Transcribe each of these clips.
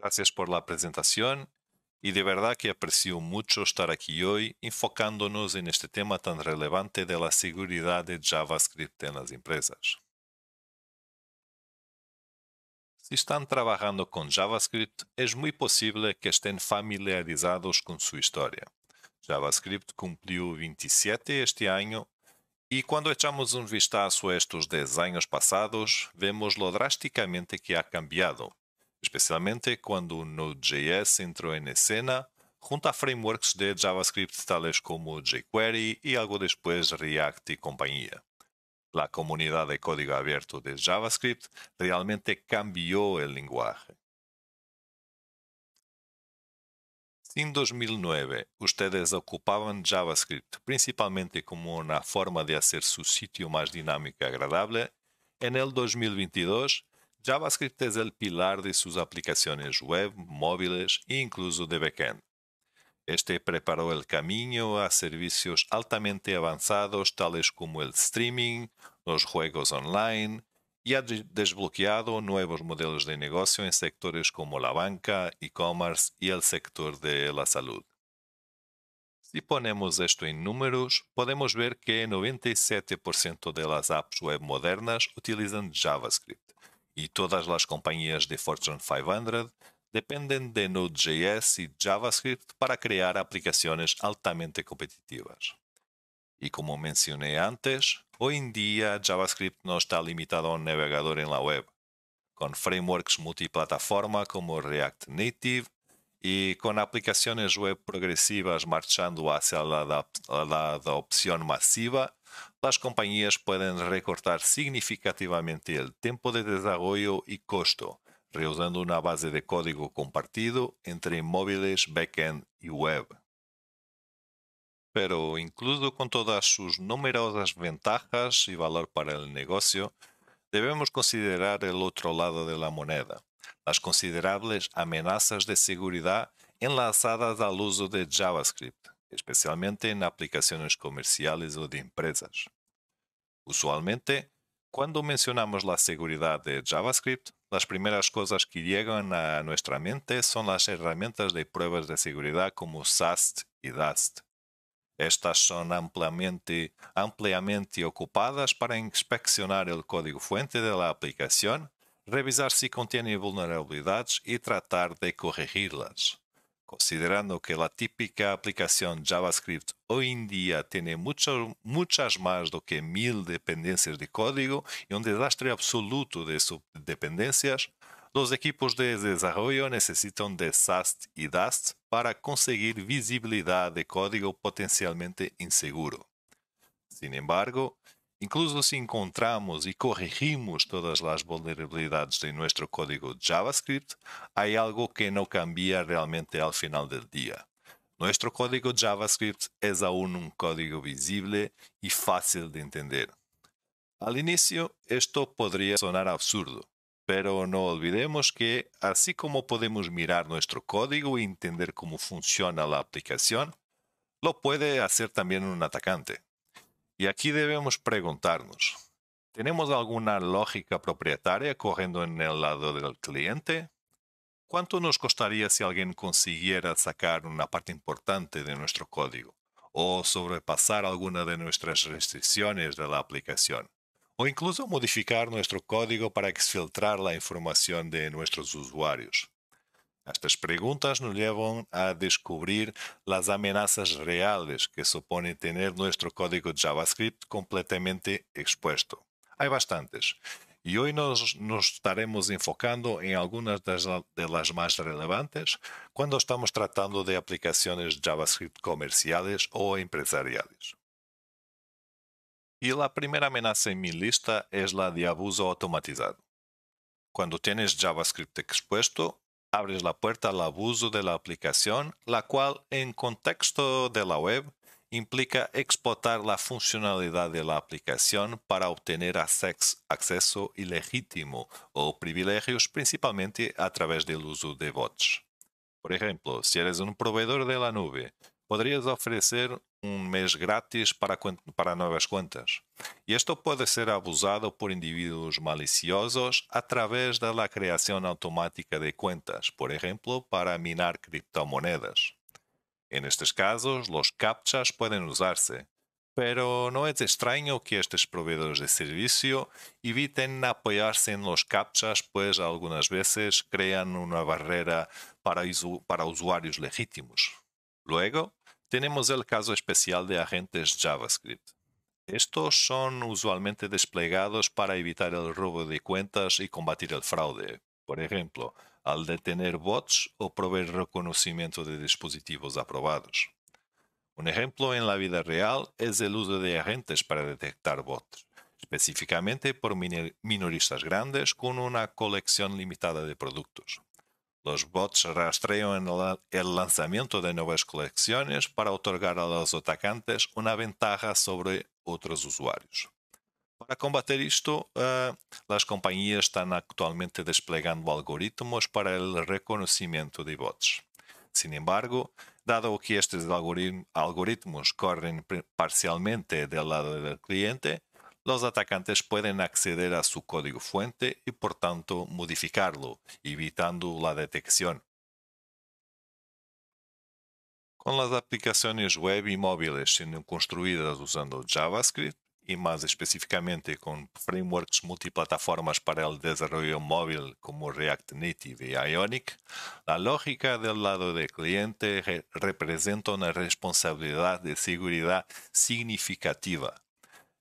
Gracias por la presentación y de verdad que aprecio mucho estar aquí hoy enfocándonos en este tema tan relevante de la seguridad de JavaScript en las empresas. Si están trabajando con JavaScript, es muy posible que estén familiarizados con su historia. JavaScript cumpriu 27 este año e quando echamos um vistazo a estes 10 anos passados, vemos lo drasticamente que ha cambiado. especialmente cuando Node.js entró en escena junto a frameworks de JavaScript tales como jQuery y algo después React y compañía. La comunidad de código abierto de JavaScript realmente cambió el lenguaje. Si en 2009 ustedes ocupaban JavaScript principalmente como una forma de hacer su sitio más dinámico y agradable, en el 2022 JavaScript es el pilar de sus aplicaciones web, móviles e incluso de backend. Este preparó el camino a servicios altamente avanzados tales como el streaming, los juegos online y ha desbloqueado nuevos modelos de negocio en sectores como la banca, e-commerce y el sector de la salud. Si ponemos esto en números, podemos ver que el 97% de las apps web modernas utilizan JavaScript y todas las compañías de Fortune 500 dependen de Node.js y JavaScript para crear aplicaciones altamente competitivas. Y como mencioné antes, hoy en día JavaScript no está limitado a un navegador en la web. Con frameworks multiplataforma como React Native y con aplicaciones web progresivas marchando hacia la, la, la adopción masiva, las compañías pueden recortar significativamente el tiempo de desarrollo y costo, reusando una base de código compartido entre móviles, backend y web. Pero incluso con todas sus numerosas ventajas y valor para el negocio, debemos considerar el otro lado de la moneda, las considerables amenazas de seguridad enlazadas al uso de JavaScript especialmente en aplicaciones comerciales o de empresas. Usualmente, cuando mencionamos la seguridad de JavaScript, las primeras cosas que llegan a nuestra mente son las herramientas de pruebas de seguridad como SAST y DAST. Estas son ampliamente, ampliamente ocupadas para inspeccionar el código fuente de la aplicación, revisar si contiene vulnerabilidades y tratar de corregirlas considerando que la típica aplicación JavaScript hoy en día tiene muchas más do que mil dependencias de código y un desastre absoluto de sus dependencias, los equipos de desarrollo necesitan de SAST y DAST para conseguir visibilidad de código potencialmente inseguro. Sin embargo, Incluso si encontramos y corregimos todas las vulnerabilidades de nuestro código JavaScript, hay algo que no cambia realmente al final del día. Nuestro código JavaScript es aún un código visible y fácil de entender. Al inicio, esto podría sonar absurdo, pero no olvidemos que, así como podemos mirar nuestro código y entender cómo funciona la aplicación, lo puede hacer también un atacante. Y aquí debemos preguntarnos, ¿tenemos alguna lógica propietaria corriendo en el lado del cliente? ¿Cuánto nos costaría si alguien consiguiera sacar una parte importante de nuestro código o sobrepasar alguna de nuestras restricciones de la aplicación? o incluso modificar nuestro código para exfiltrar la información de nuestros usuarios. Estas preguntas nos llevan a descubrir las amenazas reales que supone tener nuestro código JavaScript completamente expuesto. Hay bastantes. Y hoy nos, estaremos enfocando en algunas de las más relevantes cuando estamos tratando de aplicaciones JavaScript comerciales o empresariales. Y la primera amenaza en mi lista es la de abuso automatizado. Cuando tienes JavaScript expuesto, abres la puerta al abuso de la aplicación, la cual en contexto de la web implica explotar la funcionalidad de la aplicación para obtener acceso ilegítimo o privilegios principalmente a través del uso de bots. Por ejemplo, si eres un proveedor de la nube podrías ofrecer un mes gratis para, nuevas cuentas. Y esto puede ser abusado por individuos maliciosos a través de la creación automática de cuentas, por ejemplo, para minar criptomonedas. En estos casos, los captchas pueden usarse, pero no es extraño que estos proveedores de servicio eviten apoyarse en los captchas, pues algunas veces crean una barrera para, para usuarios legítimos. Luego, tenemos el caso especial de agentes JavaScript. Estos son usualmente desplegados para evitar el robo de cuentas y combatir el fraude. Por ejemplo, al detener bots o proveer reconocimiento de dispositivos aprobados. Un ejemplo en la vida real es el uso de agentes para detectar bots, específicamente por minoristas grandes con una colección limitada de productos. Los bots rastrean el lanzamiento de nuevas colecciones para otorgar a los atacantes una ventaja sobre otros usuarios. Para combater isto, uh, eh, as companhias estão atualmente desplegando algoritmos para o reconhecimento de bots. Sin embargo, dado que estes algoritmos correm parcialmente do lado do cliente, Los atacantes pueden acceder a su código fuente y por tanto modificarlo, evitando la detección. Con las aplicaciones web y móviles siendo construidas usando JavaScript, y más específicamente con frameworks multiplataformas para el desarrollo móvil como React Native y Ionic, la lógica del lado del cliente representa una responsabilidad de seguridad significativa.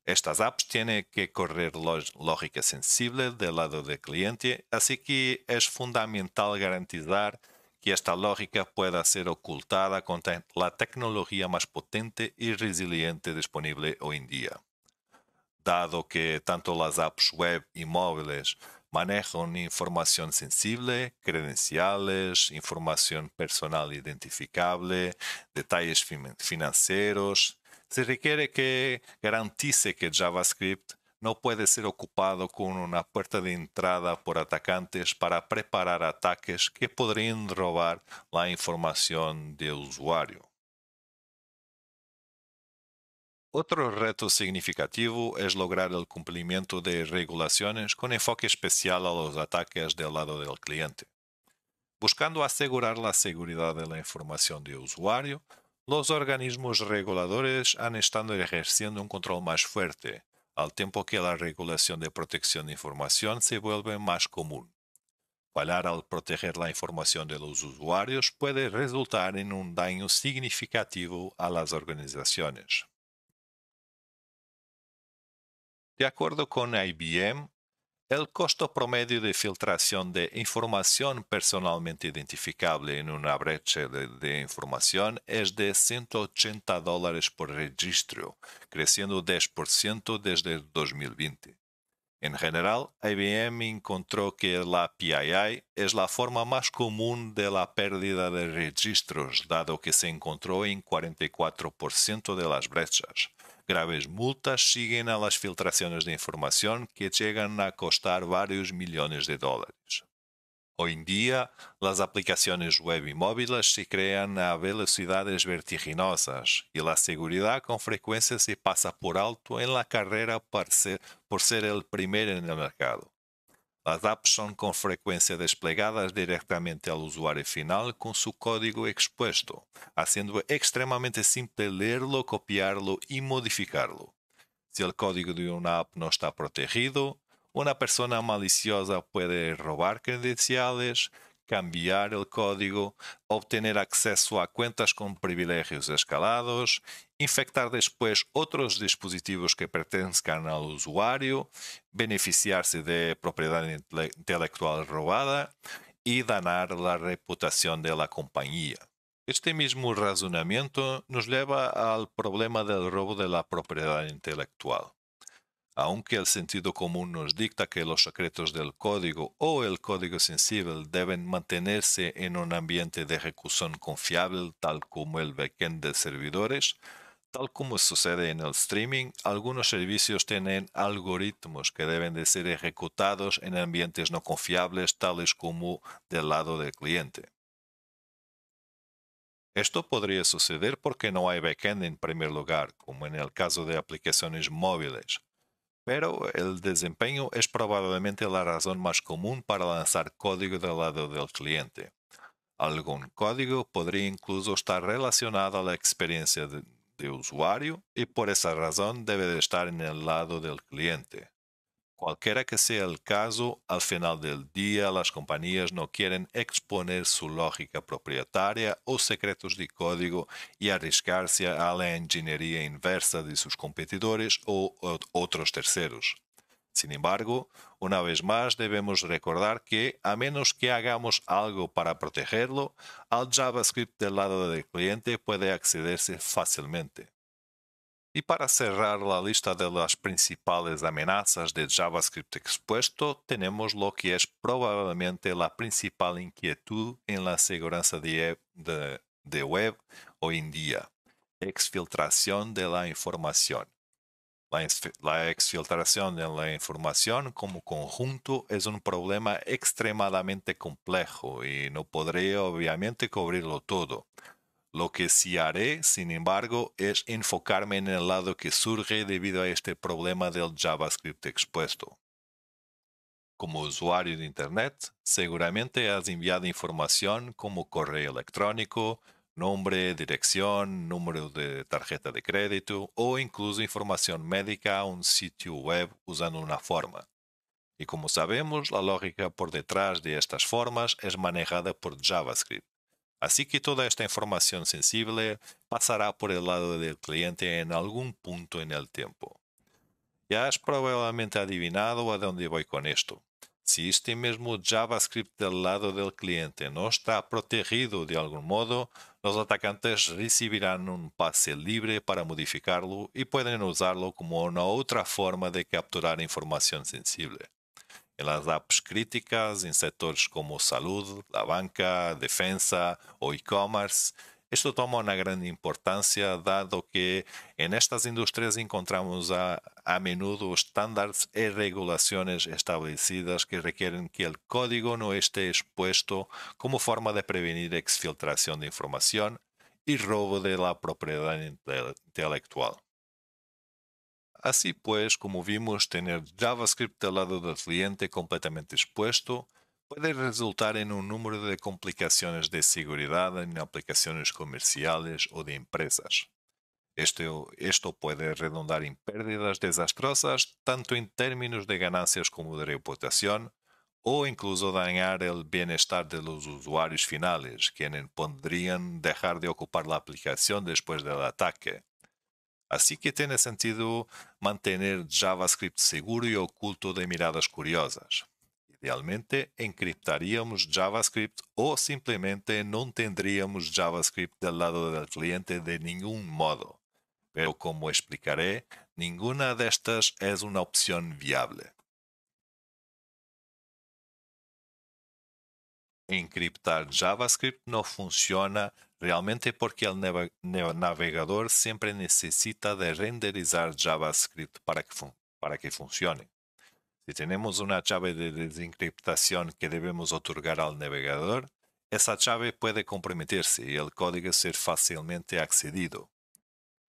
Estas apps tienen que correr lógica sensible del lado del cliente, así que es fundamental garantizar que esta lógica pueda ser ocultada con la tecnología más potente y resiliente disponible hoy en día. Dado que tanto las apps web y móviles manejan información sensible, credenciales, información personal identificable, detalles financieros, se requiere que garantice que JavaScript no puede ser ocupado con una puerta de entrada por atacantes para preparar ataques que podrían robar la información de usuario. Otro reto significativo es lograr el cumplimiento de regulaciones con enfoque especial a los ataques del lado del cliente, buscando asegurar la seguridad de la información de usuario los organismos reguladores han estado ejerciendo un control más fuerte, al tiempo que la regulación de protección de información se vuelve más común. Fallar al proteger la información de los usuarios puede resultar en un daño significativo a las organizaciones. De acuerdo con IBM, el costo promedio de filtración de información personalmente identificable en una brecha de, información es de 180 dólares por registro, creciendo 10% desde 2020. En general, IBM encontró que la PII es la forma más común de la pérdida de registros, dado que se encontró en 44% de las brechas Graves multas siguen a las filtraciones de información que llegan a costar varios millones de dólares. Hoy en día, las aplicaciones web y móviles se crean a velocidades vertiginosas y la seguridad con frecuencia se pasa por alto en la carrera por ser, el primero en el mercado. As apps são com frequência desplegadas directamente ao usuário final com seu código expuesto, haciendo lo copiá leerlo, copiarlo modificá lo Se o código de uma app não está protegido, uma pessoa maliciosa pode roubar credenciales, cambiar el código, obtener acceso a cuentas con privilegios escalados, infectar después otros dispositivos que pertenezcan al usuario, beneficiarse de propiedad intelectual robada y danar la reputación de la compañía. Este mismo razonamiento nos lleva al problema del robo de la propiedad intelectual aunque el sentido común nos dicta que los secretos del código o el código sensible deben mantenerse en un ambiente de ejecución confiable tal como el backend de servidores, tal como sucede en el streaming, algunos servicios tienen algoritmos que deben de ser ejecutados en ambientes no confiables tales como del lado del cliente. Esto podría suceder porque no hay backend en primer lugar, como en el caso de aplicaciones móviles, pero el desempeño es probablemente la razón más común para lanzar código del lado del cliente. Algún código podría incluso estar relacionado a la experiencia de, de usuario y por esa razón debe de estar en el lado del cliente. Cualquiera que sea el caso, al final del día las compañías no quieren exponer su lógica propietaria o secretos de código y arriesgarse a la ingeniería inversa de sus competidores o otros terceros. Sin embargo, una vez más debemos recordar que, a menos que hagamos algo para protegerlo, al JavaScript del lado del cliente puede accederse fácilmente. Y para cerrar la lista de las principales amenazas de JavaScript expuesto, tenemos lo que es probablemente la principal inquietud en la seguridad de, web hoy en día, exfiltración de la información. La, la exfiltración de la información como conjunto es un problema extremadamente complejo y no podré obviamente cubrirlo todo. Lo que sí haré, sin embargo, es enfocarme en el lado que surge debido a este problema del JavaScript expuesto. Como usuario de Internet, seguramente has enviado información como correo electrónico, nombre, dirección, número de tarjeta de crédito o incluso información médica a un sitio web usando una forma. Y como sabemos, la lógica por detrás de estas formas es manejada por JavaScript. Así que toda esta información sensible pasará por el lado del cliente en algún punto en el tiempo. Ya has probablemente adivinado a dónde voy con esto. Si este mismo JavaScript del lado del cliente no está protegido de algún modo, los atacantes recibirán un pase libre para modificarlo y pueden usarlo como una otra forma de capturar información sensible. En las apps críticas en em sectores como salud, la banca, defensa o e-commerce. esto toma una gran importancia dado que en estas industrias encontramos a, menudo estándares y e regulaciones establecidas que requieren que el código no esté expuesto como forma de prevenir exfiltración de información y e robo de la propiedad intelectual. Así pues, como vimos, tener JavaScript al lado del cliente completamente expuesto puede resultar en un número de complicaciones de seguridad en aplicaciones comerciales o de empresas. Esto, puede redundar en pérdidas desastrosas tanto en términos de ganancias como de reputación, o incluso dañar el bienestar de los usuarios finales, quienes podrían dejar de ocupar la aplicación después del ataque. assim que tiene sentido manter JavaScript seguro e oculto de miradas curiosas. Idealmente, encriptaríamos JavaScript ou simplesmente não teríamos JavaScript del lado del cliente de nenhum modo. Pero como explicaré, nenhuma de estas uma opção viável. Encriptar JavaScript não funciona realmente porque el navegador siempre necesita de renderizar JavaScript para que, funcione. Si tenemos una llave de desencriptación que debemos otorgar al navegador, esa llave puede comprometerse y el código ser fácilmente accedido.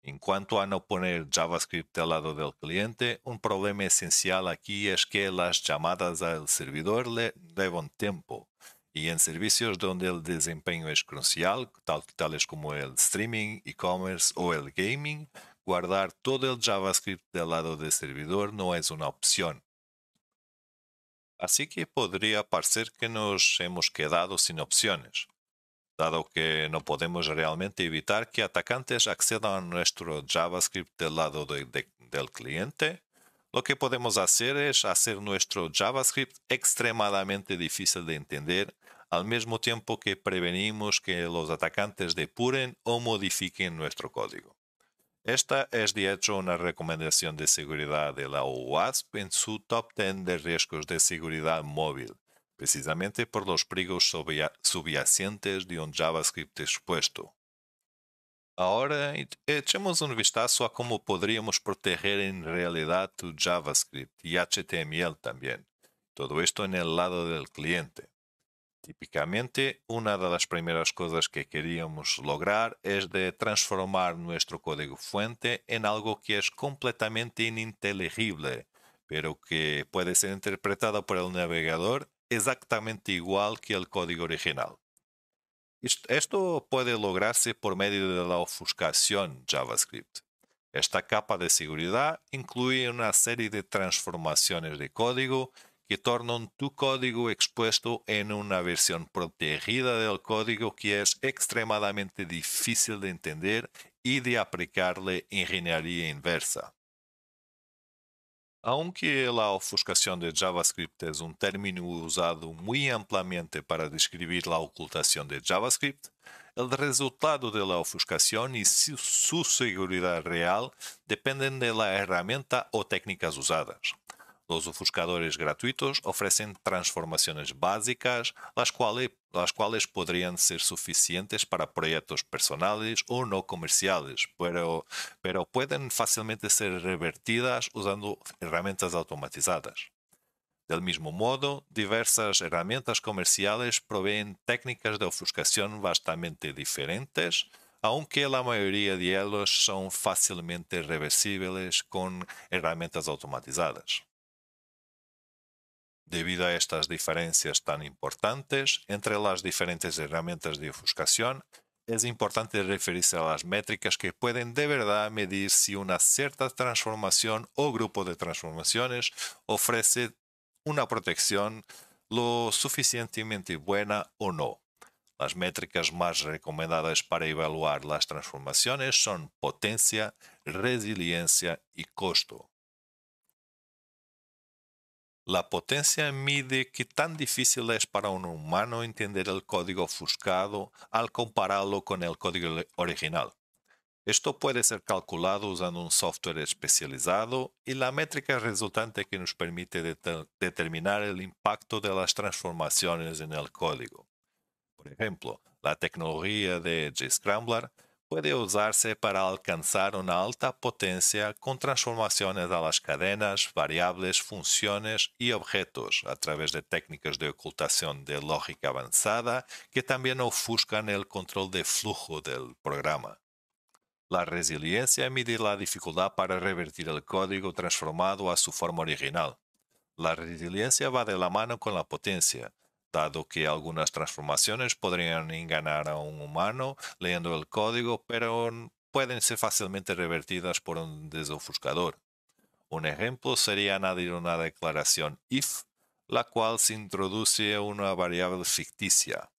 En cuanto a no poner JavaScript al lado del cliente, un problema esencial aquí es que las llamadas al servidor le llevan tiempo y en servicios donde el desempeño es crucial, tal, tales como el streaming, e-commerce o el gaming, guardar todo el JavaScript del lado del servidor no es una opción. Así que podría parecer que nos hemos quedado sin opciones, dado que no podemos realmente evitar que atacantes accedan a nuestro JavaScript del lado del cliente. Lo que podemos hacer es hacer nuestro JavaScript extremadamente difícil de entender al mismo tiempo que prevenimos que los atacantes depuren o modifiquen nuestro código. Esta es de hecho una recomendación de seguridad de la OWASP en su top 10 de riesgos de seguridad móvil, precisamente por los riesgos subyacentes de un JavaScript expuesto. Ahora echemos un vistazo a cómo podríamos proteger en realidad tu JavaScript y HTML también. Todo esto en el lado del cliente. Típicamente, una de las primeras cosas que queríamos lograr es de transformar nuestro código fuente en algo que es completamente ininteligible, pero que puede ser interpretado por el navegador exactamente igual que el código original. Esto puede lograrse por medio de la ofuscación JavaScript. Esta capa de seguridad incluye una serie de transformaciones de código que tornan tu código expuesto en una versión protegida del código que es extremadamente difícil de entender y de aplicarle ingeniería inversa. Aunque la ofuscación de JavaScript es un término usado muy ampliamente para describir la ocultación de JavaScript, el resultado de la ofuscación y su seguridad real dependen de la herramienta o técnicas usadas. Los ofuscadores gratuitos ofrecen transformaciones básicas, las cuales, las cuales podrían ser suficientes para proyectos personales o no comerciales, pero, pero pueden fácilmente ser revertidas usando herramientas automatizadas. Del mismo modo, diversas herramientas comerciales proveen técnicas de ofuscación bastante diferentes, aunque la mayoría de ellas son fácilmente reversibles con herramientas automatizadas. Debido a estas diferencias tan importantes entre las diferentes herramientas de ofuscación, es importante referirse a las métricas que pueden de verdad medir si una cierta transformación o grupo de transformaciones ofrece una protección lo suficientemente buena o no. Las métricas más recomendadas para evaluar las transformaciones son potencia, resiliencia y costo. La potencia mide qué tan difícil es para un humano entender el código ofuscado al compararlo con el código original. Esto puede ser calculado usando un software especializado y la métrica resultante que nos permite determinar el impacto de las transformaciones en el código. Por ejemplo, la tecnología de Jscrambler scrambler puede usarse para alcanzar una alta potencia con transformaciones a las cadenas, variables, funciones y objetos a través de técnicas de ocultación de lógica avanzada que también ofuscan el control de flujo del programa. La resiliencia mide la dificultad para revertir el código transformado a su forma original. La resiliencia va de la mano con la potencia, dado que algunas transformaciones podrían enganar a un humano leyendo el código, pero pueden ser fácilmente revertidas por un desofuscador. Un ejemplo sería añadir una declaración if, la cual se introduce una variable ficticia.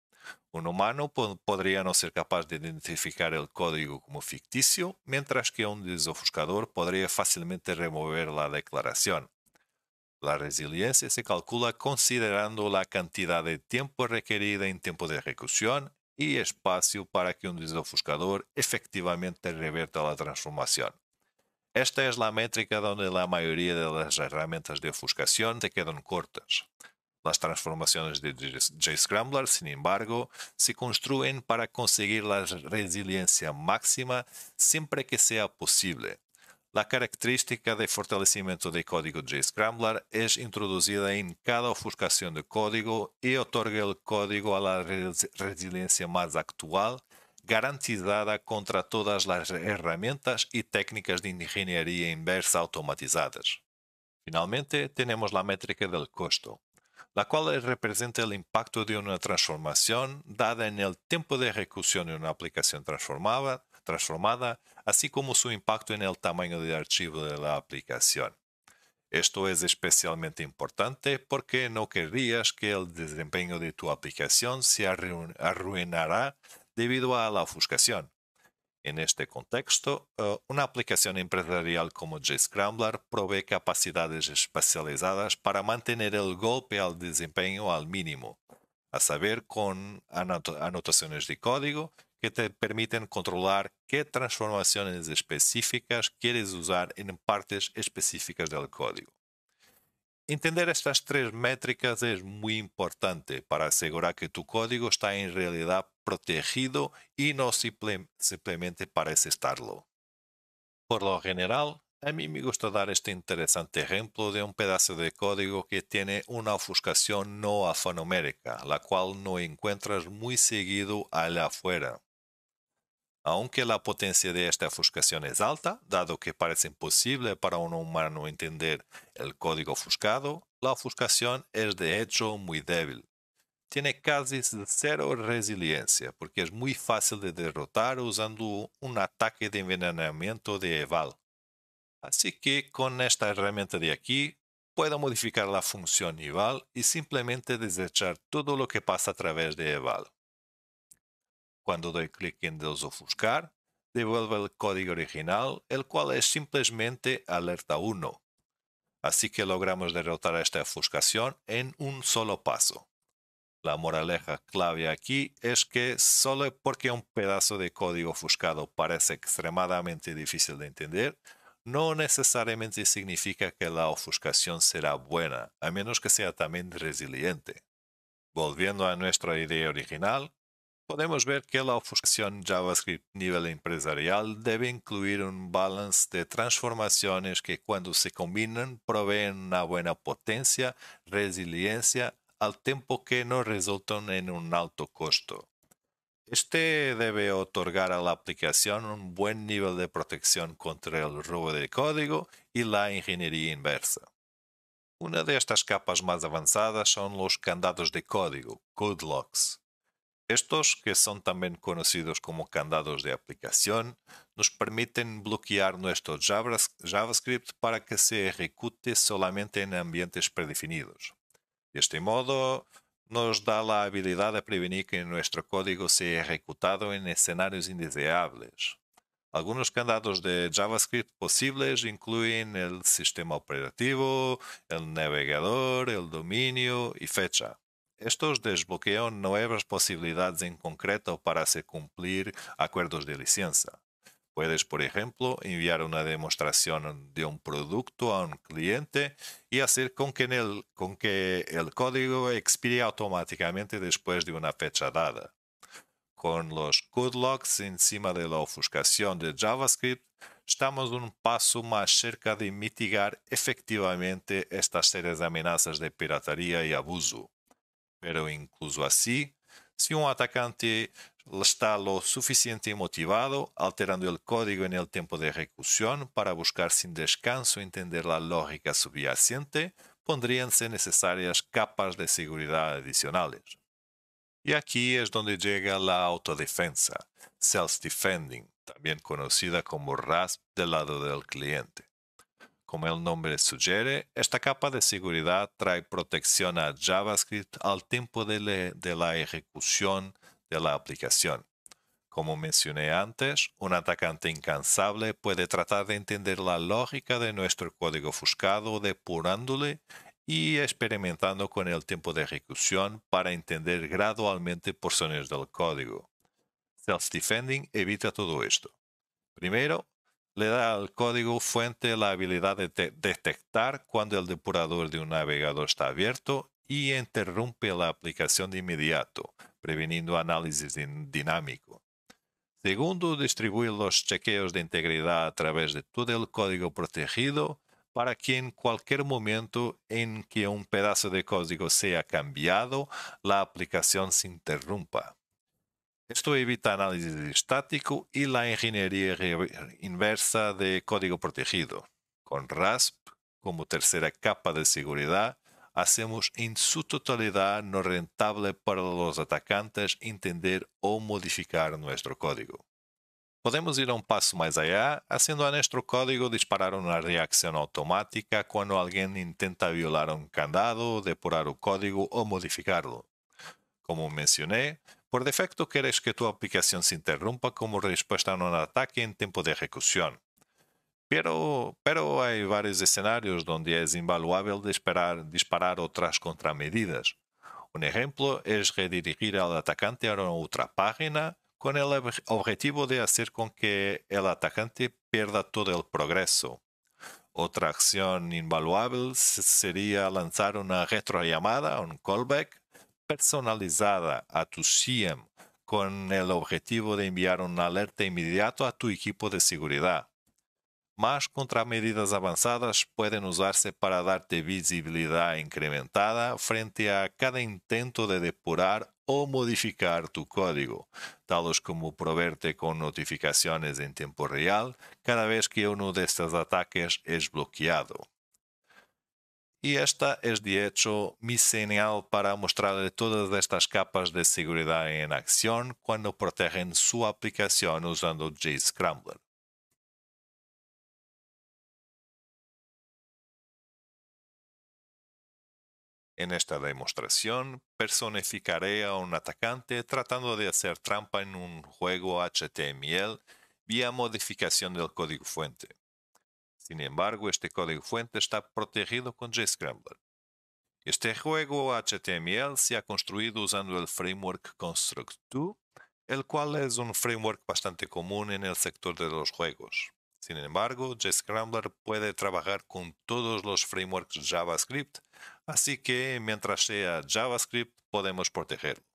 Un humano podría no ser capaz de identificar el código como ficticio, mientras que un desofuscador podría fácilmente remover la declaración. La resiliencia se calcula considerando la cantidad de tiempo requerida en tiempo de ejecución y espacio para que un desofuscador efectivamente reverta la transformación. Esta es la métrica donde la mayoría de las herramientas de ofuscación se quedan cortas. Las transformaciones de JScrambler, sin embargo, se construyen para conseguir la resiliencia máxima siempre que sea posible, la característica de fortalecimiento de código JScrambler es introducida en cada ofuscación de código y otorga el código a la resiliencia más actual, garantizada contra todas las herramientas y técnicas de ingeniería inversa automatizadas. Finalmente, tenemos la métrica del costo, la cual representa el impacto de una transformación dada en el tiempo de ejecución de una aplicación transformada, transformada así como su impacto en el tamaño de archivo de la aplicación. Esto es especialmente importante porque no querrías que el desempeño de tu aplicación se arruinará debido a la ofuscación. En este contexto, eh, una aplicación empresarial como JScrambler provee capacidades especializadas para mantener el golpe al desempeño al mínimo, a saber, con anotaciones de código que te permiten controlar qué transformaciones específicas quieres usar en partes específicas del código. Entender estas tres métricas es muy importante para asegurar que tu código está en realidad protegido y no simplemente parece estarlo. Por lo general, a mí me gusta dar este interesante ejemplo de un pedazo de código que tiene una ofuscación no alfanumérica, la cual no encuentras muy seguido allá afuera aunque la potencia de esta ofuscación es alta, dado que parece imposible para un humano entender el código ofuscado, la ofuscación es de hecho muy débil. Tiene casi cero resiliencia, porque es muy fácil de derrotar usando un ataque de envenenamiento de Eval. Así que con esta herramienta de aquí, puedo modificar la función Eval y simplemente desechar todo lo que pasa a través de Eval. Cuando doy clic en Desofuscar, devuelve el código original, el cual es simplemente alerta 1. Así que logramos derrotar esta ofuscación en un solo paso. La moraleja clave aquí es que solo porque un pedazo de código ofuscado parece extremadamente difícil de entender, no necesariamente significa que la ofuscación será buena, a menos que sea también resiliente. Volviendo a nuestra idea original, podemos ver que la ofuscación JavaScript nivel empresarial debe incluir un balance de transformaciones que cuando se combinan proveen una buena potencia, resiliencia, al tiempo que no resultan en un alto costo. Este debe otorgar a la aplicación un buen nivel de protección contra el robo de código y la ingeniería inversa. Una de estas capas más avanzadas son los candados de código, code locks estos, que son también conocidos como candados de aplicación, nos permiten bloquear nuestro JavaScript para que se ejecute solamente en ambientes predefinidos. De este modo, nos da la habilidad de prevenir que nuestro código sea ejecutado en escenarios indeseables. Algunos candados de JavaScript posibles incluyen el sistema operativo, el navegador, el dominio y fecha. Estos desbloquean nuevas posibilidades en concreto para hacer cumplir acuerdos de licencia. Puedes, por ejemplo, enviar una demostración de un producto a un cliente y hacer con que, el, código expire automáticamente después de una fecha dada. Con los code locks encima de la ofuscación de JavaScript, estamos un paso más cerca de mitigar efectivamente estas serias amenazas de piratería y abuso pero incluso así, si un atacante está lo suficiente motivado, alterando el código en el tiempo de ejecución para buscar sin descanso entender la lógica subyacente, pondríanse necesarias capas de seguridad adicionales. Y aquí es donde llega la autodefensa, self-defending, también conocida como RASP del lado del cliente. Como el nombre sugiere, esta capa de seguridad trae protección a JavaScript al tiempo de, la ejecución de la aplicación. Como mencioné antes, un atacante incansable puede tratar de entender la lógica de nuestro código ofuscado depurándole y experimentando con el tiempo de ejecución para entender gradualmente porciones del código. Self-Defending evita todo esto. Primero, le da al código fuente la habilidad de detectar cuando el depurador de un navegador está abierto y interrumpe la aplicación de inmediato, previniendo análisis dinámico. Segundo, distribuye los chequeos de integridad a través de todo el código protegido para que en cualquier momento en que un pedazo de código sea cambiado, la aplicación se interrumpa. Esto evita análisis estático e la engenharia inversa de código protegido. com RASP como terceira capa de segurança, hacemos em sua totalidade, no rentável para os atacantes entender ou modificar nosso código. Podemos ir um passo mais allá, fazendo a nuestro código disparar uma reação automática quando alguém intenta violar um candado, depurar o código ou modificá-lo. Como mencioné, Por defecto quieres que tu aplicación se interrumpa como respuesta a un ataque en tiempo de ejecución. Pero, pero hay varios escenarios donde es invaluable disparar, disparar otras contramedidas. Un ejemplo es redirigir al atacante a otra página con el objetivo de hacer con que el atacante pierda todo el progreso. Otra acción invaluable sería lanzar una retrollamada, un callback, personalizada a tu SIEM con el objetivo de enviar una alerta inmediato a tu equipo de seguridad. Más contramedidas avanzadas pueden usarse para darte visibilidad incrementada frente a cada intento de depurar o modificar tu código, tales como proveerte con notificaciones en tiempo real cada vez que uno de estos ataques es bloqueado. Y esta es de hecho mi señal para mostrarle todas estas capas de seguridad en acción cuando protegen su aplicación usando JScrambler. En esta demostración, personificaré a un atacante tratando de hacer trampa en un juego HTML vía modificación del código fuente. Sin embargo, este código fuente está protegido con JScrambler. Este juego HTML se ha construido usando el framework Construct2, el cual es un framework bastante común en el sector de los juegos. Sin embargo, JScrambler puede trabajar con todos los frameworks JavaScript, así que mientras sea JavaScript podemos protegerlo.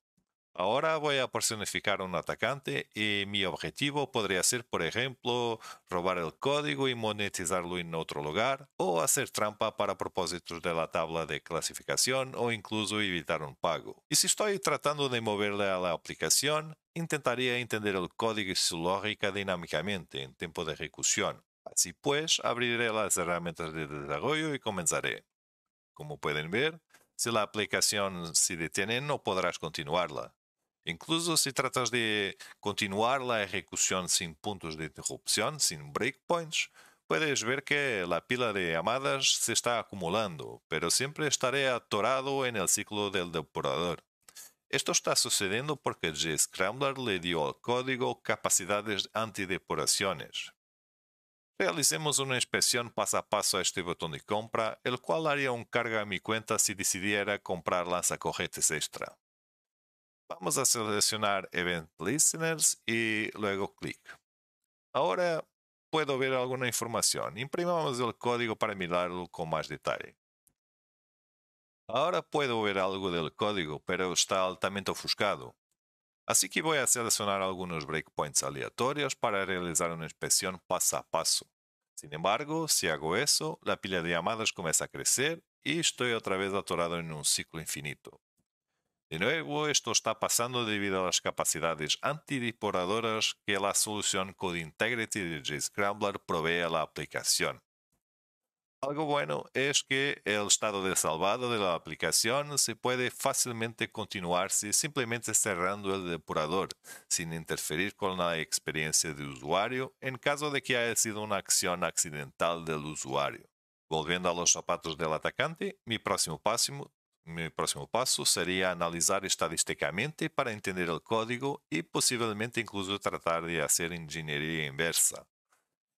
Ahora voy a personificar un atacante y mi objetivo podría ser, por ejemplo, robar el código y monetizarlo en otro lugar, o hacer trampa para propósitos de la tabla de clasificación o incluso evitar un pago. Y si estoy tratando de moverle a la aplicación, intentaría entender el código y su lógica dinámicamente en tiempo de ejecución. Así pues, abriré las herramientas de desarrollo y comenzaré. Como pueden ver, si la aplicación se detiene no podrás continuarla. Incluso si tratas de continuar la ejecución sin puntos de interrupción, sin breakpoints, puedes ver que la pila de llamadas se está acumulando, pero siempre estaré atorado en el ciclo del depurador. Esto está sucediendo porque JScrambler le dio al código capacidades antidepuraciones. Realicemos una inspección paso a paso a este botón de compra, el cual haría un carga a mi cuenta si decidiera comprar lanzacohetes extra. Vamos a seleccionar Event Listeners y luego clic. Ahora puedo ver alguna información. Imprimamos el código para mirarlo con más detalle. Ahora puedo ver algo del código, pero está altamente ofuscado. Así que voy a seleccionar algunos breakpoints aleatorios para realizar una inspección paso a paso. Sin embargo, si hago eso, la pila de llamadas comienza a crecer y estoy otra vez atorado en un ciclo infinito. De nuevo, esto está pasando debido a las capacidades antidepuradoras que la solución Code Integrity de Scrambler provee a la aplicación. Algo bueno es que el estado de salvado de la aplicación se puede fácilmente continuarse simplemente cerrando el depurador, sin interferir con la experiencia de usuario en caso de que haya sido una acción accidental del usuario. Volviendo a los zapatos del atacante, mi próximo paso mi próximo paso sería analizar estadísticamente para entender el código y posiblemente incluso tratar de hacer ingeniería inversa.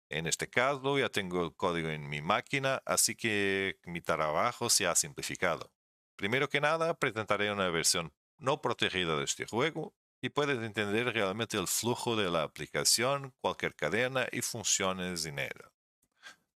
En este caso ya tengo el código en mi máquina, así que mi trabajo se ha simplificado. Primero que nada, presentaré una versión no protegida de este juego y puedes entender realmente el flujo de la aplicación, cualquier cadena y funciones en ella.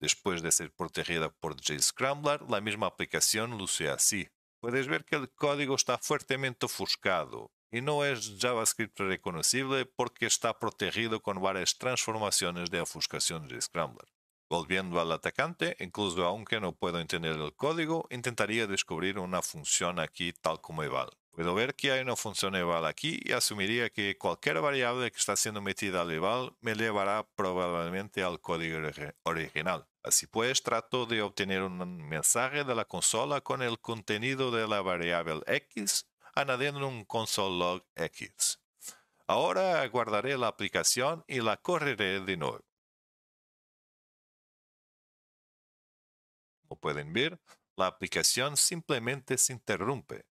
Después de ser protegida por JScrambler, la misma aplicación luce así. Puedes ver que el código está fuertemente ofuscado y no es JavaScript reconocible porque está protegido con varias transformaciones de ofuscación de Scrambler. Volviendo al atacante, incluso aunque no puedo entender el código, intentaría descubrir una función aquí tal como eval. Puedo ver que hay una función eval aquí y asumiría que cualquier variable que está siendo metida al eval me llevará probablemente al código original. Así pues, trato de obtener un mensaje de la consola con el contenido de la variable x, añadiendo un console x. Ahora guardaré la aplicación y la correré de nuevo. Como pueden ver, la aplicación simplemente se interrumpe.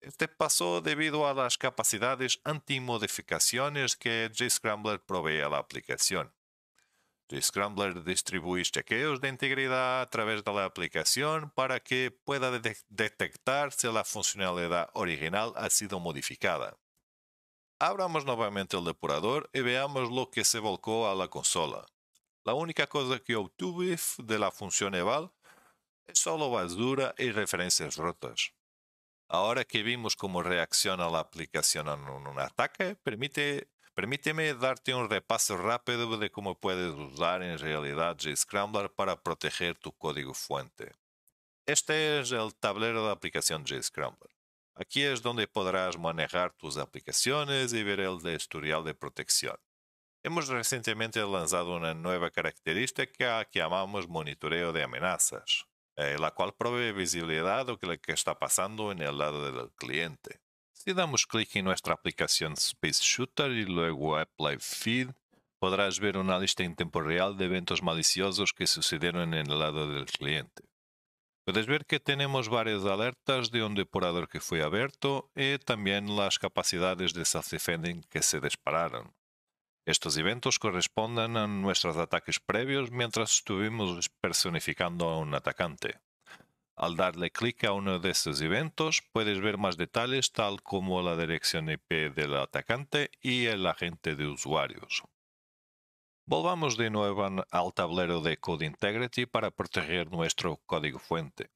Este pasó debido a las capacidades anti-modificaciones que JScrambler provee a la aplicación. Scrambler distribuye chequeos de integridad a través de la aplicación para que pueda detectar si la funcionalidad original ha sido modificada. Abramos nuevamente el depurador y veamos lo que se volcó a la consola. La única cosa que obtuve de la función eval es solo basura y referencias rotas. Ahora que vimos cómo reacciona la aplicación en un ataque, permite Permíteme darte un repaso rápido de cómo puedes usar en realidad JScrambler para proteger tu código fuente. Este es el tablero de aplicación JScrambler. Aquí es donde podrás manejar tus aplicaciones y ver el historial de protección. Hemos recientemente lanzado una nueva característica que llamamos monitoreo de amenazas, eh, la cual provee visibilidad de lo que está pasando en el lado del cliente. Si damos clic en nuestra aplicación Space Shooter y luego App Live Feed, podrás ver una lista en tiempo real de eventos maliciosos que sucedieron en el lado del cliente. Puedes ver que tenemos varias alertas de un depurador que fue abierto y también las capacidades de self-defending que se dispararon. Estos eventos corresponden a nuestros ataques previos mientras estuvimos personificando a un atacante. Al darle clic a uno de estos eventos, puedes ver más detalles tal como la dirección IP del atacante y el agente de usuarios. Volvamos de nuevo al tablero de Code Integrity para proteger nuestro código fuente.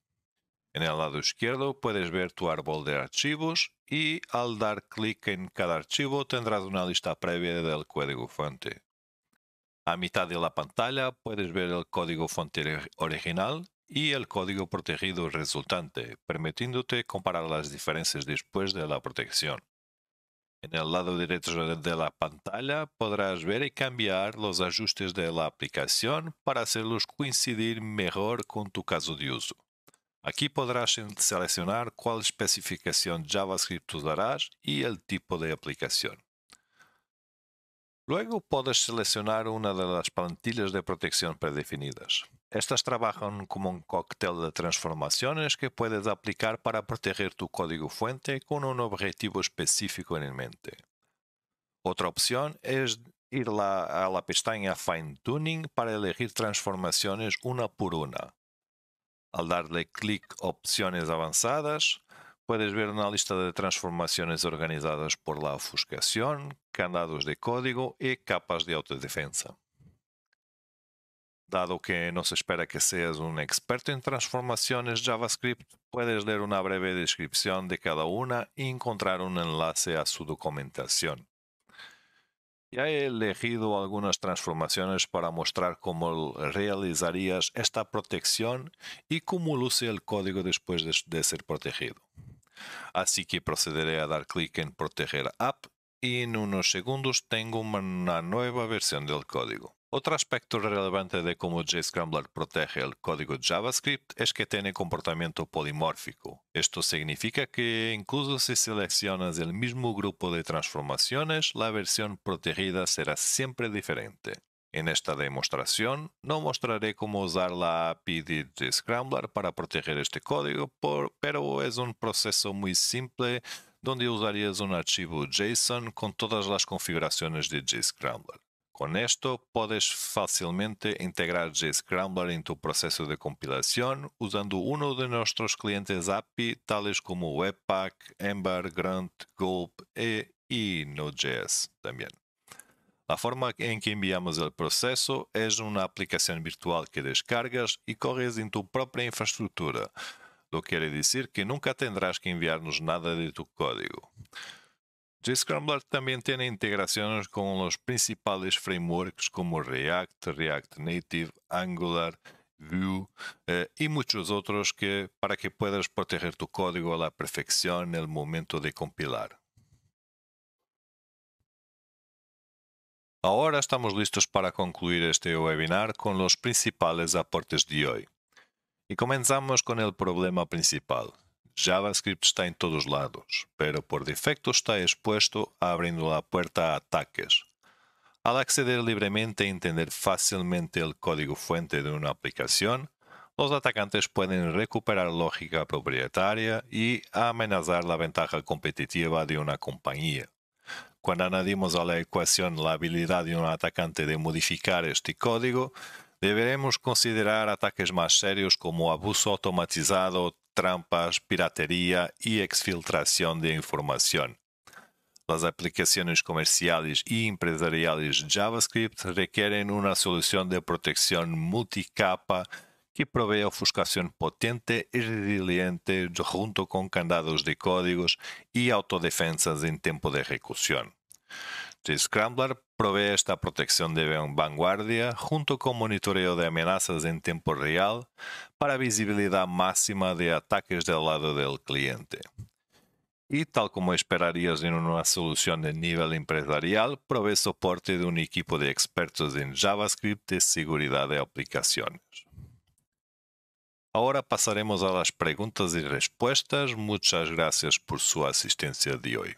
En el lado izquierdo puedes ver tu árbol de archivos y al dar clic en cada archivo tendrás una lista previa del código fuente. A mitad de la pantalla puedes ver el código fuente original y el código protegido resultante, permitiéndote comparar las diferencias después de la protección. En el lado derecho de la pantalla podrás ver y cambiar los ajustes de la aplicación para hacerlos coincidir mejor con tu caso de uso. Aquí podrás seleccionar cuál especificación JavaScript usarás y el tipo de aplicación. Luego puedes seleccionar una de las plantillas de protección predefinidas. Estas trabajan como un cóctel de transformaciones que puedes aplicar para proteger tu código fuente con un objetivo específico en mente. Otra opción es ir a la pestaña Fine Tuning para elegir transformaciones una por una. Al darle clic Opciones avanzadas, puedes ver una lista de transformaciones organizadas por la ofuscación, candados de código y capas de autodefensa. Dado que no se espera que seas un experto en transformaciones JavaScript, puedes leer una breve descripción de cada una y encontrar un enlace a su documentación. Ya he elegido algunas transformaciones para mostrar cómo realizarías esta protección y cómo luce el código después de, de ser protegido. Así que procederé a dar clic en Proteger App y en unos segundos tengo una nueva versión del código. Otro aspecto relevante de cómo JScrambler protege el código JavaScript es que tiene comportamiento polimórfico. Esto significa que incluso si seleccionas el mismo grupo de transformaciones, la versión protegida será siempre diferente. En esta demostración no mostraré cómo usar la API de JScrambler para proteger este código, pero es un proceso muy simple donde usarías un archivo JSON con todas las configuraciones de JScrambler. Con esto puedes fácilmente integrar JScrambler en tu proceso de compilación usando uno de nuestros clientes API tales como Webpack, Ember, Grunt, Gulp e, y Node.js también. La forma en que enviamos el proceso es una aplicación virtual que descargas y corres en tu propia infraestructura, lo que quiere decir que nunca tendrás que enviarnos nada de tu código. Scrumbler también tiene integraciones con los principales frameworks como React, React Native, Angular, Vue eh, y muchos otros que, para que puedas proteger tu código a la perfección en el momento de compilar. Ahora estamos listos para concluir este webinar con los principales aportes de hoy. Y comenzamos con el problema principal, JavaScript está en todos lados, pero por defecto está expuesto abriendo la puerta a ataques. Al acceder libremente e entender fácilmente el código fuente de una aplicación, los atacantes pueden recuperar lógica propietaria y amenazar la ventaja competitiva de una compañía. Cuando añadimos a la ecuación la habilidad de un atacante de modificar este código, deberemos considerar ataques más serios como abuso automatizado trampas, piratería y exfiltración de información. Las aplicaciones comerciales y empresariales JavaScript requieren una solución de protección multicapa que provee ofuscación potente y resiliente junto con candados de códigos y autodefensas en tiempo de ejecución. Scrambler provee esta protección de vanguardia junto con monitoreo de amenazas en tiempo real para visibilidad máxima de ataques del lado del cliente. Y tal como esperarías en una solución de nivel empresarial, provee soporte de un equipo de expertos en JavaScript de seguridad de aplicaciones. Ahora pasaremos a las preguntas y respuestas. Muchas gracias por su asistencia de hoy.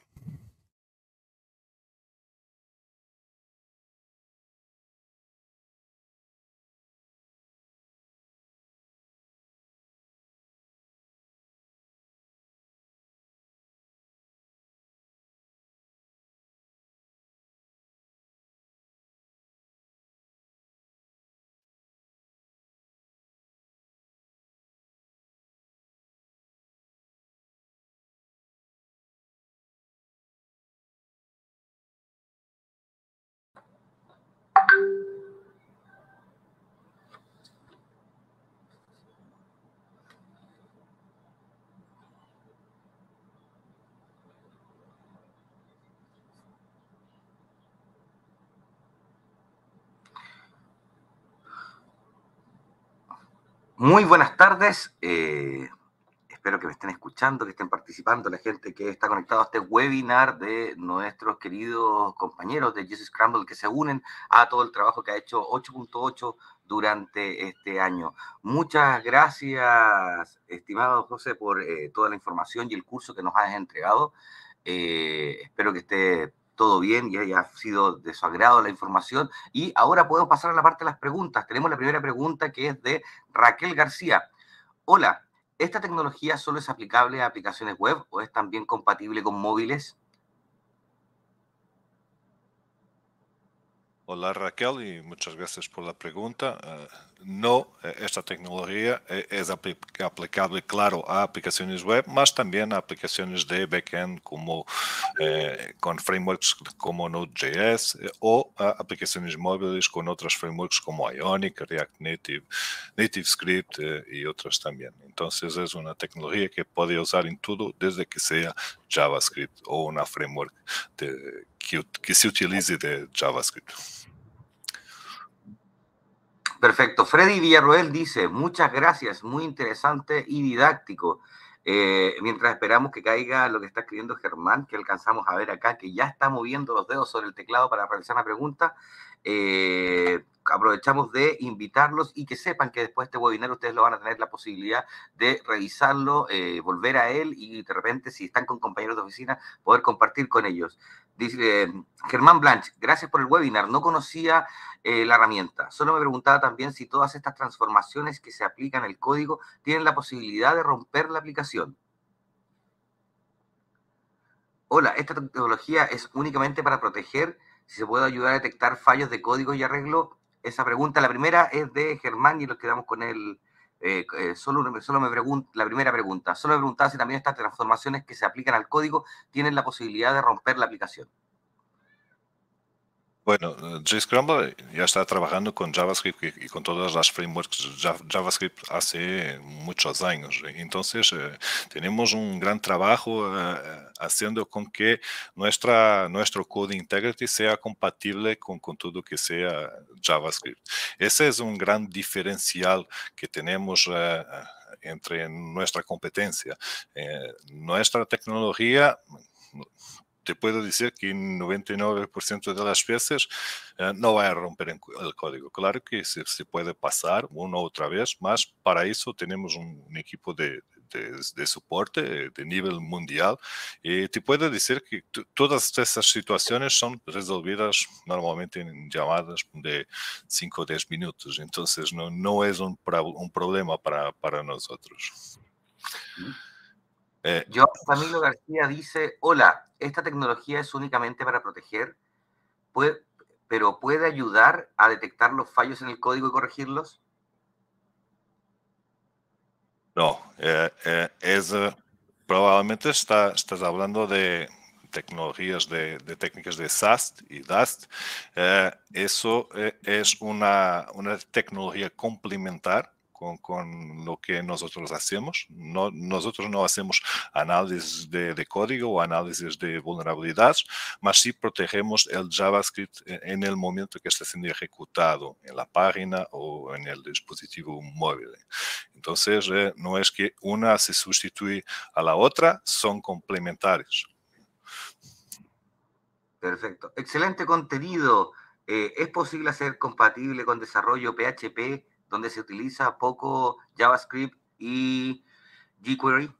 Muy buenas tardes. Eh, espero que me estén escuchando, que estén participando, la gente que está conectada a este webinar de nuestros queridos compañeros de Jesus Scramble que se unen a todo el trabajo que ha hecho 8.8 durante este año. Muchas gracias, estimado José, por eh, toda la información y el curso que nos has entregado. Eh, espero que esté todo bien y haya sido de su agrado la información. Y ahora podemos pasar a la parte de las preguntas. Tenemos la primera pregunta que es de Raquel García. Hola, ¿Esta tecnología solo es aplicable a aplicaciones web o es también compatible con móviles? Olá Raquel e muitas gracias por a pergunta. Eh, no, eh, esta tecnologia é eh, aplicável claro, a aplicações web, mas também a aplicações de back-end como com frameworks como Node.js ou a aplicações móveis com outros frameworks como Ionic, React Native, Native Script eh, também. Então también. é uma tecnologia que pode usar em tudo desde que seja JavaScript ou um framework de, que, que se utilize de JavaScript. Perfecto. Freddy Villarroel dice, muchas gracias, muy interesante y didáctico. Eh, mientras esperamos que caiga lo que está escribiendo Germán, que alcanzamos a ver acá, que ya está moviendo los dedos sobre el teclado para realizar una pregunta, eh, aprovechamos de invitarlos y que sepan que después de este webinar ustedes lo van a tener la posibilidad de revisarlo, eh, volver a él y de repente, si están con compañeros de oficina, poder compartir con ellos. Dice eh, Germán Blanch, gracias por el webinar. No conocía la herramienta. Solo me preguntaba también si todas estas transformaciones que se aplican al código tienen la posibilidad de romper la aplicación. Hola, esta tecnología es únicamente para proteger si se puede ayudar a detectar fallos de código y arreglo. Esa pregunta, la primera es de Germán y nos quedamos con él. Eh, eh, solo, solo me pregunta, la primera pregunta, solo me preguntaba si también estas transformaciones que se aplican al código tienen la posibilidad de romper la aplicación. Bueno, eh, eh, ya está trabajando con JavaScript y, con todas las frameworks JavaScript hace muchos años. ¿eh? Entonces, tenemos un gran trabajo haciendo con que nuestra, nuestro code integrity sea compatible con, con todo que sea JavaScript. Ese es un gran diferencial que tenemos. entre nuestra competencia. nuestra tecnología te puedo decir que en 99% de las veces eh, no va a romper el código. Claro que se, puede pasar una otra vez, más para eso tenemos un, equipo de, soporte eh, de nivel mundial. Y te puedo decir que todas esas situaciones son resolvidas normalmente en llamadas de 5 o 10 minutos. Entonces, no, no es un, problema para, nosotros. Eh, Yo, Camilo García dice, hola, esta tecnología es únicamente para proteger, pero ¿puede ayudar a detectar los fallos en el código y corregirlos? No, eh, eh, es, eh, probablemente está, estás hablando de tecnologías, de, técnicas de SAST y DAST. eso es una, una tecnología complementar con, lo que nosotros hacemos. nosotros no hacemos análisis de, código o análisis de vulnerabilidades, más sí protegemos el JavaScript e, en el momento que está siendo ejecutado en la página o en el dispositivo móvil. Entonces, eh, no es que una se sustituye a la otra, son complementarios. Perfecto. Excelente contenido. Eh, ¿Es posible hacer compatible con desarrollo PHP donde se utiliza poco JavaScript y jQuery?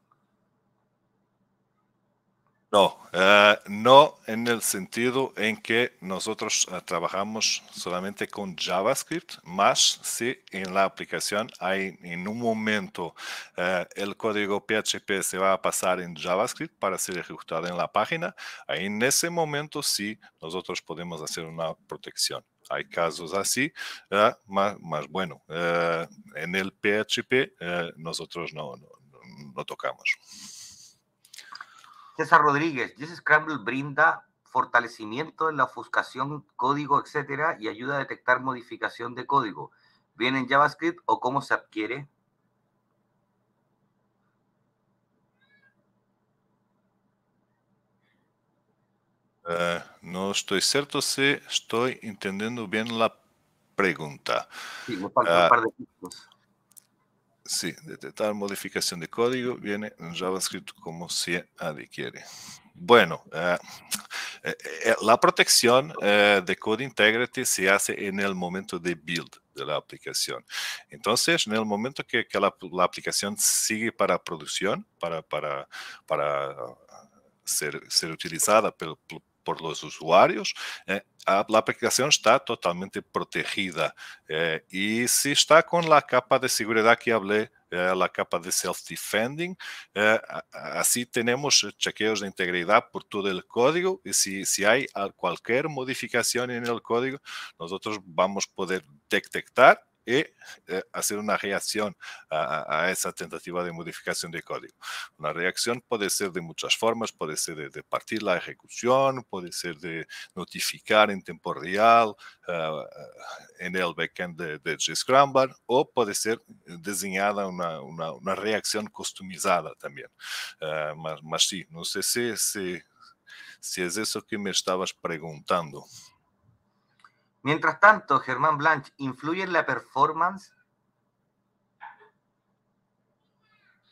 No, eh, no en el sentido en que nosotros eh, trabajamos solamente con JavaScript, más si en la aplicación hay en un momento eh, el código PHP se va a pasar en JavaScript para ser ejecutado en la página, ahí en ese momento sí nosotros podemos hacer una protección hay casos así, más, bueno, eh, en el PHP eh, nosotros no, no, tocamos. César Rodríguez, ese Scramble brinda fortalecimiento en la ofuscación, código, etcétera, y ayuda a detectar modificación de código. ¿Viene en JavaScript o cómo se adquiere? Eh, no estoy cierto si estoy entendiendo bien la pregunta. Sí, me falta ah, un par de puntos. Sí, detectar modificación de código viene en JavaScript como se adquiere. Bueno, eh, eh, la protección de Code Integrity se hace en el momento de build de la aplicación. Entonces, en el momento que, la, aplicación sigue para producción, para, para, para ser, ser utilizada por, por los usuarios, eh, ah, la aplicación está totalmente protegida. Eh, y si está con la capa de seguridad que hablé, eh, la capa de self-defending, así tenemos chequeos de integridad por todo el código y si, si hay cualquier modificación en el código, nosotros vamos a poder detectar y eh, hacer una reacción a, a, esa tentativa de modificación de código. Una reacción puede ser de muchas formas, puede ser de, partir la ejecución, puede ser de notificar en tiempo real eh, eh, en el backend de, de o puede ser diseñada una, una, una reacción customizada también. Uh, mas, sí, no sé si, si es eso que me estabas preguntando. Mientras tanto, Germán Blanch, ¿influye en la performance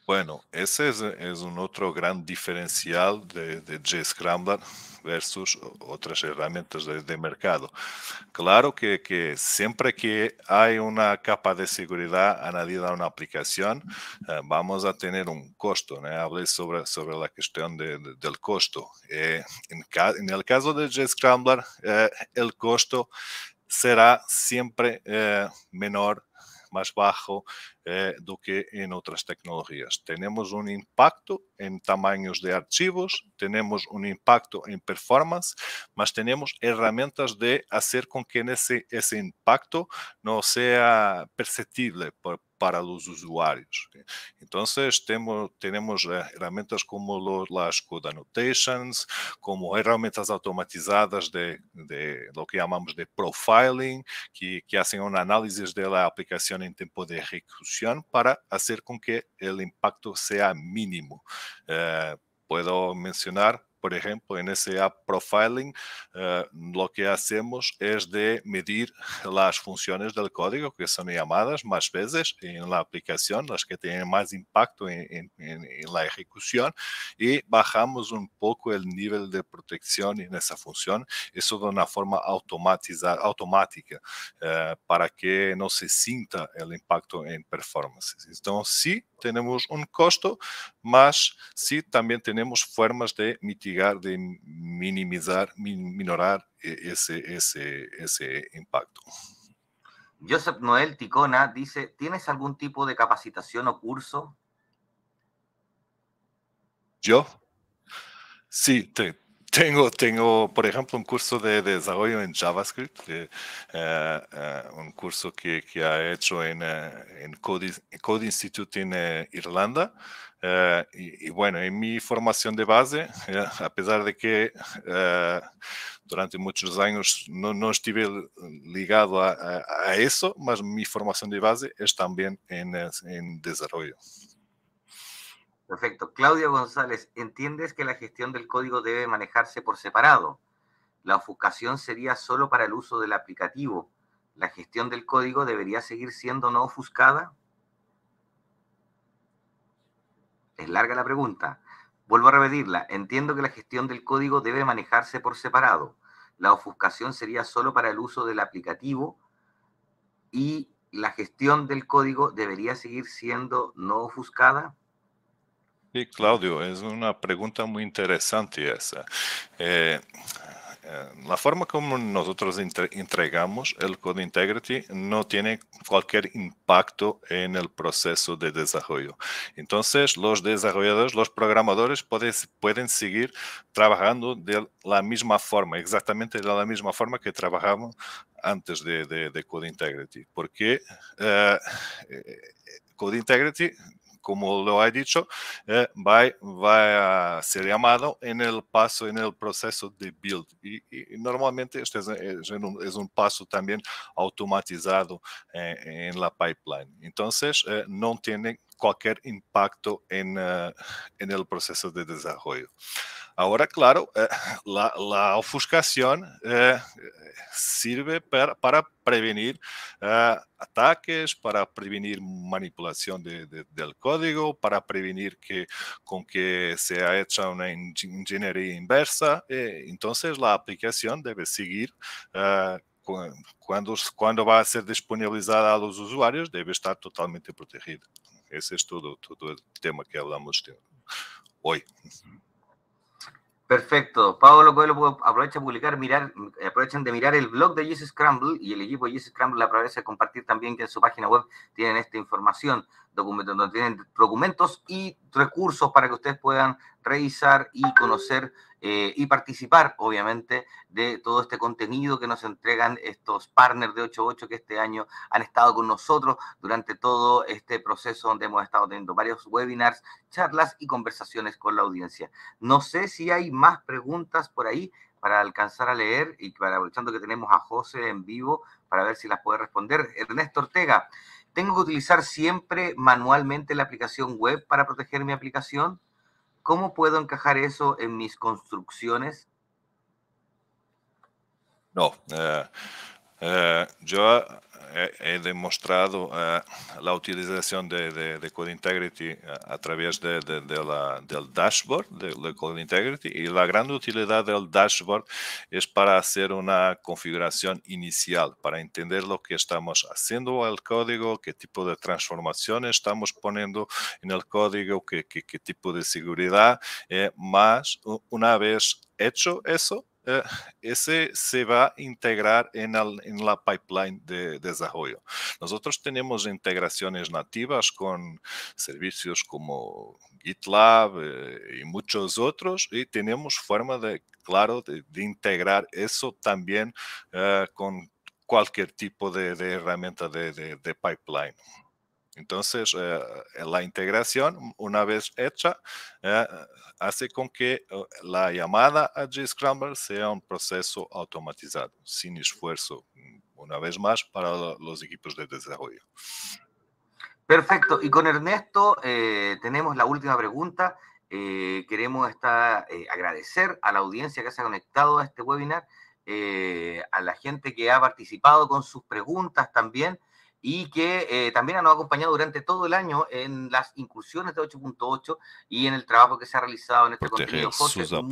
Bueno, ese es, un otro gran diferencial de, de JScrambler versus otras herramientas de, mercado. Claro que, siempre que hay una capa de seguridad añadida a una aplicación, eh, vamos a tener un costo. Hablé sobre, sobre la cuestión del costo. Eh, en, en, el caso de JScrambler, eh, el costo será siempre menor más bajo eh, do que en otras tecnologías. Tenemos un impacto en tamaños de archivos, tenemos un impacto en performance, mas tenemos herramientas de hacer con que ese, ese impacto no sea perceptible por, para os usuários. Então, temos, ferramentas eh, como as code annotations, como ferramentas automatizadas de, de que chamamos de profiling, que, que fazem uma análise da aplicação em tempo de execução para fazer com que o impacto seja mínimo. Eh, puedo mencionar por ejemplo, en app Profiling, eh, lo que hacemos es de medir las funciones del código que son llamadas más veces en la aplicación, las que tienen más impacto en, la ejecución y bajamos un poco el nivel de protección en esa función, eso de una forma automatizada, automática, eh, para que no se sienta el impacto en performance. Entonces, sí, tenemos un costo, más sí también tenemos formas de mitigar, de minimizar, minorar eh, ese, ese, ese impacto. Joseph Noel Ticona dice, ¿tienes algún tipo de capacitación o curso? Yo. Sí, te, tengo, por ejemplo, un curso de, desarrollo en JavaScript, eh, eh, un curso que, que, ha hecho en, eh, Code, Institute en Irlanda. Y, bueno, en mi formación de base, a pesar de que durante muchos años no, estuve ligado a, eso, mas mi formación de base es también en, en desarrollo. Perfecto. Claudia González, ¿entiendes que la gestión del código debe manejarse por separado? La ofuscación sería solo para el uso del aplicativo. ¿La gestión del código debería seguir siendo no ofuscada? Es larga la pregunta. Vuelvo a repetirla. Entiendo que la gestión del código debe manejarse por separado. La ofuscación sería solo para el uso del aplicativo y la gestión del código debería seguir siendo no ofuscada. Sí, Claudio, es una pregunta muy interesante esa. Eh, eh, la forma como nosotros entregamos el code integrity no tiene cualquier impacto en el proceso de desarrollo. Entonces, los desarrolladores, los programadores pueden, pueden seguir trabajando de la misma forma, exactamente de la misma forma que trabajamos antes de, Code Integrity, porque eh, Code Integrity como lo he dicho, eh, va, a ser llamado en el paso, en el proceso de build. Y, normalmente este es, un, paso también automatizado eh, en la pipeline. Entonces, eh, no tiene cualquier impacto en el proceso de desarrollo. Agora, claro, eh, la, serve eh, para, para prevenir eh, ataques, para prevenir manipulação de, de, código, para prevenir que com que seja feita uma engenharia inversa. então, a aplicação deve seguir quando, quando vai ser disponibilizada aos usuários, deve estar totalmente protegida. Esse é todo, todo o tema que falamos hoje. Perfecto. Pablo Coelho aprovecha publicar, mirar, eh, aprovechen de mirar el blog de Jesus Scramble y el equipo de Jesus Scramble aprovecha de compartir también que en su página web tienen esta información documentos, donde tienen documentos y recursos para que ustedes puedan revisar y conocer eh, y participar, obviamente, de todo este contenido que nos entregan estos partners de 88 que este año han estado con nosotros durante todo este proceso donde hemos estado teniendo varios webinars, charlas y conversaciones con la audiencia. No sé si hay más preguntas por ahí para alcanzar a leer y para aprovechando que tenemos a José en vivo para ver si las puede responder. Ernesto Ortega, ¿Tengo que utilizar siempre manualmente la aplicación web para proteger mi aplicación? ¿Cómo puedo encajar eso en mis construcciones? No, eh, eh, yo eh, he, demostrado eh, la utilización de, Code Integrity a, través de, la, del dashboard de, Code Integrity y la gran utilidad del dashboard es para hacer una configuración inicial, para entender lo que estamos haciendo al código, qué tipo de transformaciones estamos poniendo en el código, qué, qué, tipo de seguridad, más una vez hecho eso, eh, ese se va a integrar en, la pipeline de desarrollo. Nosotros tenemos integraciones nativas con servicios como GitLab eh, y muchos otros y tenemos forma de, claro, de, integrar eso también eh, con cualquier tipo de, herramienta de pipeline. Entonces, eh, la integración, una vez hecha, eh, hace con que oh, la llamada a g scrambler sea un proceso automatizado, sin esfuerzo, mm, una vez más, para los equipos de desarrollo. Perfecto. Y con Ernesto eh, tenemos la última pregunta. queremos agradecer a la audiencia que se ha conectado a este webinar, a la gente que ha participado con sus preguntas también y que eh, también nos ha acompañado durante todo el año en las incursiones de 8.8 y en el trabajo que se ha realizado en este contenido.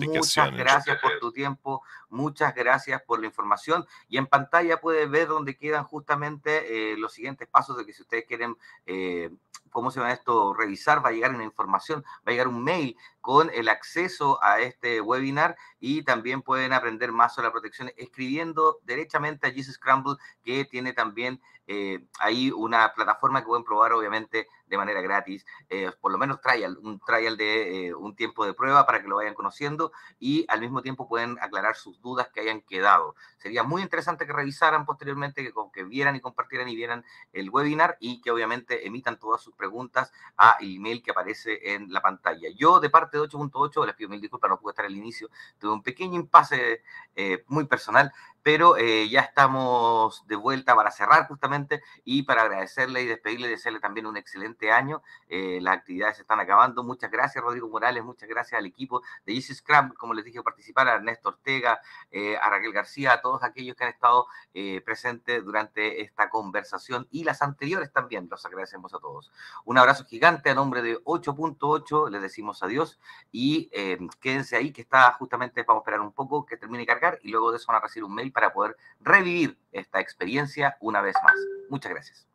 muchas gracias por tu tiempo, muchas gracias por la información y en pantalla puedes ver donde quedan justamente eh, los siguientes pasos de que si ustedes quieren eh, cómo se va esto revisar, va a llegar una información, va a llegar un mail con el acceso a este webinar y también pueden aprender más sobre la protección escribiendo derechamente a Jesus Scramble, que tiene también eh, ahí una plataforma que pueden probar obviamente de manera gratis, eh, por lo menos trial, un trial de eh, un tiempo de prueba para que lo vayan conociendo y al mismo tiempo pueden aclarar sus dudas que hayan quedado. Sería muy interesante que revisaran posteriormente, que, que vieran y compartieran y vieran el webinar y que obviamente emitan todas sus preguntas a email que aparece en la pantalla. Yo de parte de 8.8, les pido mil disculpas, no pude estar al inicio, tuve un pequeño impasse eh, muy personal, pero eh, ya estamos de vuelta para cerrar justamente y para agradecerle y despedirle, desearle también un excelente año. Eh, las actividades se están acabando. Muchas gracias, Rodrigo Morales, muchas gracias al equipo de Jesus Scrum, como les dije, participar a Ernesto Ortega, eh, a Raquel García, a todos aquellos que han estado presentes durante esta conversación y las anteriores también. Los agradecemos a todos. Un abrazo gigante a nombre de 8.8, les decimos adiós y quédense ahí que está justamente, vamos a esperar un poco que termine de cargar y luego de eso van a recibir un mail para poder revivir esta experiencia una vez más. Muchas gracias.